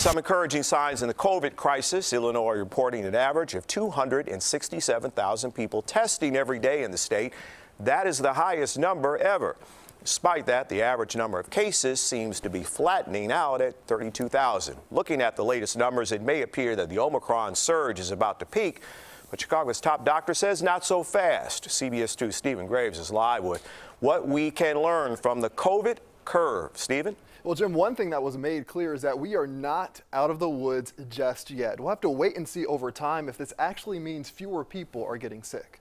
Some encouraging signs in the COVID crisis. Illinois reporting an average of 267,000 people testing every day in the state. That is the highest number ever. Despite that, the average number of cases seems to be flattening out at 32,000. Looking at the latest numbers, it may appear that the Omicron surge is about to peak, but Chicago's top doctor says not so fast. CBS 2 Stephen Graves is live with what we can learn from the COVID curve. Stephen? Well, Jim, one thing that was made clear is that we are not out of the woods just yet. We'll have to wait and see over time if this actually means fewer people are getting sick.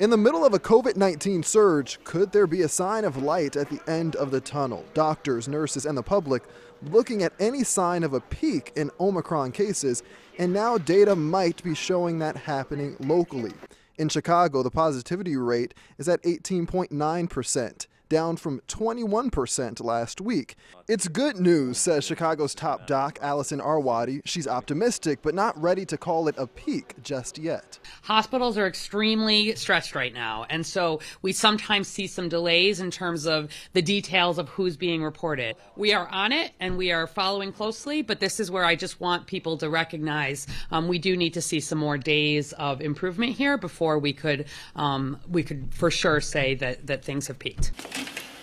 In the middle of a COVID 19 surge, could there be a sign of light at the end of the tunnel? Doctors, nurses, and the public looking at any sign of a peak in Omicron cases, and now data might be showing that happening locally. In Chicago, the positivity rate is at 18.9% down from 21% last week. It's good news, says Chicago's top doc, Allison Arwadi. She's optimistic, but not ready to call it a peak just yet. Hospitals are extremely stressed right now, and so we sometimes see some delays in terms of the details of who's being reported. We are on it and we are following closely, but this is where I just want people to recognize um, we do need to see some more days of improvement here before we could um, we could for sure say that that things have peaked.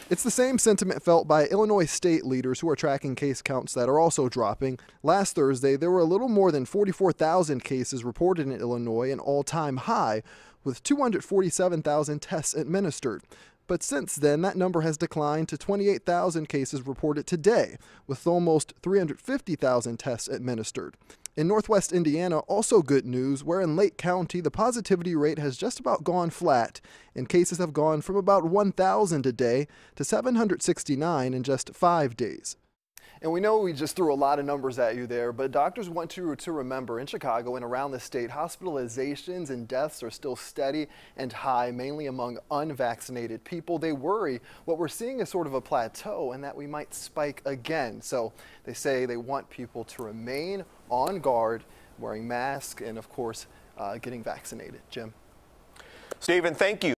It's the same sentiment felt by Illinois state leaders who are tracking case counts that are also dropping. Last Thursday, there were a little more than 44,000 cases reported in Illinois, an all time high, with 247,000 tests administered. But since then, that number has declined to 28,000 cases reported today, with almost 350,000 tests administered. In northwest Indiana, also good news, where in Lake County the positivity rate has just about gone flat, and cases have gone from about 1,000 a day to 769 in just five days. And we know we just threw a lot of numbers at you there, but doctors want you to, to remember in Chicago and around the state, hospitalizations and deaths are still steady and high, mainly among unvaccinated people. They worry what we're seeing is sort of a plateau and that we might spike again. So they say they want people to remain on guard, wearing masks, and of course, uh, getting vaccinated. Jim. Stephen, thank you.